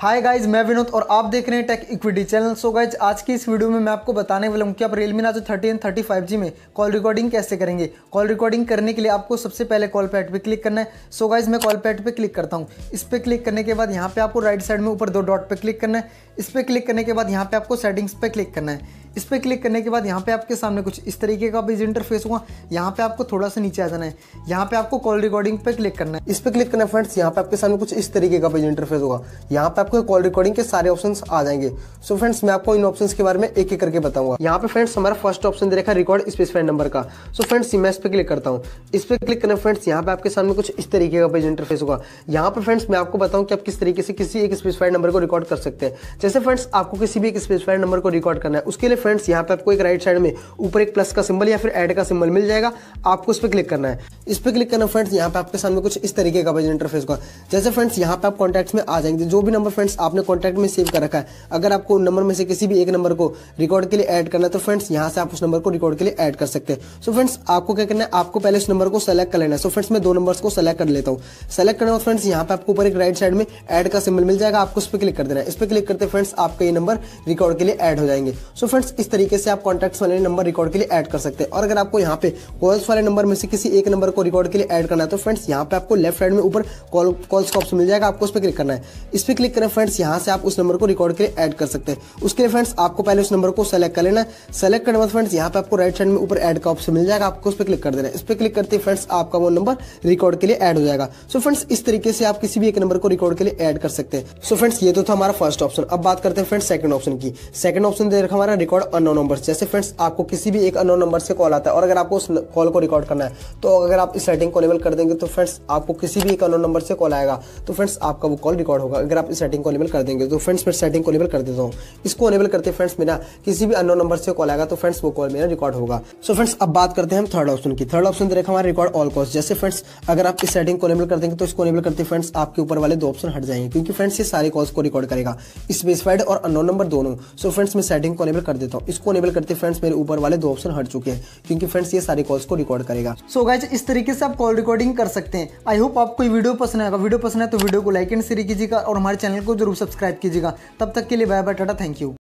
hi guys मैं विनोद और आप देख रहे हैं Tech Equity channel so guys आज की इस वीडियो में मैं आपको बताने वाला हूँ कि आप Realme Narzo thirty N thirty five G में कॉल रिकॉर्डिंग कैसे करेंगे कॉल रिकॉर्डिंग करने के लिए आपको सबसे पहले कॉल पैड पे क्लिक करना है सो so गाइज मैं कॉल पैड पे क्लिक करता हूँ इस पर क्लिक करने के बाद यहाँ पे आपको राइट साइड में ऊपर दो डॉट पर क्लिक करना है इस पर क्लिक करने के बाद यहाँ पे आपको सेटिंग्स पर क्लिक करना है इस पर क्लिक करने के बाद यहाँ पे आपके सामने कुछ इस तरीके का पेज इंटरफेस हुआ यहाँ पे आपको थोड़ा सा नीचे आ जाना है यहाँ पे आपको कॉल रिकॉर्डिंग पे क्लिक करना है इस पर क्लिक करना फ्रेंड्स यहाँ पे आपके सामने कुछ इस तरीके का पेज इंटरफेस होगा यहाँ पे आपको कॉल रिकॉर्डिंग के सारे ऑप्शन आ जाएंगे सो फ्रेंड्स मैं आपको इन ऑप्शन के बारे में एक एक करके बताऊंगा यहाँ पे फ्रेंड्स हमारा फर्स्ट ऑप्शन दे रखा है रिकॉर्ड स्पेसिफाइड नंबर का सो फ्रेंड्स मैं इस पर क्लिक करता हूँ इस पर क्लिक करना फ्रेंड्स यहाँ पे आपके सामने कुछ इस तरीके का पेज इंटरफेस होगा यहाँ पे फ्रेंड्स मैं आपको बताऊँ कि आप किस तरीके से किसी एक स्पेसिफाइड नंबर को रिकॉर्ड कर सकते हैं जैसे फ्रेंड्स आपको किसी भी एक स्पेसिफाइड नंबर को रिकॉर्ड करना है उसके लिए फ्रेंड्स यहाँ पे आपको एक राइट साइड में ऊपर एक प्लस का सिंबल या फिर एड का सिंबल मिल जाएगा आपको उस पर क्लिक करना है इस पर क्लिक करना फ्रेंड्स यहाँ पे आपके सामने कुछ इस तरीके का बजट इंटरफेस का जैसे फ्रेंड्स यहाँ पे आप कॉन्टैक्ट में आ जाएंगे जो भी नंबर फ्रेंड्स आपने कॉन्टैक्ट में सेव कर रखा है अगर आपको नंबर में से किसी भी एक नंबर को रिकॉर्ड के लिए ऐड करना है तो फ्रेंड्स यहाँ से आप उस नंबर को रिकॉर्ड के लिए ऐड कर सकते हैं सो फ्रेंड्स आपको क्या करना है आपको पहले उस नंबर को सेलेक्ट कर लेना है सो फ्रेंड्स मैं दो नंबर को सेलेक्ट कर लेता हूँ सेलेक्ट करना फ्रेंड्स यहाँ पे आपको ऊपर एक राइट साइड में एड का सिंबल मिल जाएगा आपको उस पर क्लिक कर देना है इस पर क्लिक करते फ्रेंड्स आपका ये नंबर रिकॉर्ड के लिए ऐड हो जाएंगे सो फ्रेंड्स इस तरीके से आप कॉन्टैक्ट्स वाले नंबर रिकॉर्ड के लिए ऐड कर सकते हैं और अगर आपको यहाँ पे कॉल्स वाले नंबर में से किसी एक नंबर को रिकॉर्ड के लिए ऐड करना है तो फ्रेंड्स यहाँ पे आपको लेफ्ट साइड में ऊपर कॉल कॉल्स का ऑप्शन मिल जाएगा आपको उस पर क्लिक करना है इस पर क्लिक करें फ्रेंड्स यहाँ से आप उस नंबर को रिकॉर्ड के लिए ऐड कर सकते हैं उसके लिए फ्रेंड्स आपको पहले उस नंबर को सेलेक्ट कर लेना सेलेक्ट करने बाद फ्रेंड्स यहाँ पे आपको राइट साइड में ऊपर एड का ऑप्शन मिल जाएगा आपको उस पर क्लिक कर देना है इस पर क्लिक करते हैं फ्रेंड्स आपका वो नंबर रिकॉर्ड के लिए एड हो जाएगा सो फ्रेंड्स इस तरीके से आप किसी भी एक नंबर को रिकॉर्ड के लिए एड कर सकते हैं सो फ्रेंड्स ये तो था हमारा फर्स्ट ऑप्शन अब बात करते हैं फ्रेंड्स सेकंड ऑप्शन की सेकंड ऑप्शन दे रखा हमारा रिकॉर्ड और अनो नंबर जैसे फ्रेंड्स आपको किसी भी एक अनो नंबर से कॉल आता है और अगर आपको उस कॉल को रिकॉर्ड करना है तो अगर आप इस सेटिंग को लेवल कर देंगे तो फ्रेंड्स आपको किसी भी एक अनो नंबर से कॉल आएगा तो फ्रेंड्स आपका वो कॉल रिकॉर्ड होगा अगर आप इस सेटिंग को लेवल कर देंगे तो फ्रेंड्स मैं सेटिंग को लेवल कर देता हूँ इसको अनेबल करते फ्रेंड्स मेरा किसी भी अनो नंबर से कॉल आएगा तो फ्रेंड्स वो कॉल मेरा रिकॉर्ड होगा सो फ्रेंड्स अब बात करते हैं हम थर्ड ऑप्शन की थर्ड ऑप्शन देखा हमारे रिकॉर्ड ऑल कॉस्ट जैसे फ्रेंड्स अगर आप इस सेटिंग को अनेबल कर देंगे तो इसको अनेबल करते फ्रेंड्स आपके ऊपर वाले दो ऑप्शन हट जाएंगे क्योंकि फ्रेंड्स ये सारे कॉल्स को रिकॉर्ड करेगा स्पेसिफाइड और अनो नंबर दोनों सो फ्रेंड्स मैं सेटिंग को अनेबल कर देता देता हूँ इसको अनेबल करते फ्रेंड्स मेरे ऊपर वाले दो ऑप्शन हट चुके हैं क्योंकि फ्रेंड्स ये सारे कॉल्स को रिकॉर्ड करेगा सो so गाइज इस तरीके से आप कॉल रिकॉर्डिंग कर सकते हैं आई होप आपको वीडियो पसंद आएगा वीडियो पसंद है तो वीडियो को लाइक एंड शेयर कीजिएगा और हमारे चैनल को जरूर सब्सक्राइब कीजिएगा तब तक के लिए bye bye tata thank you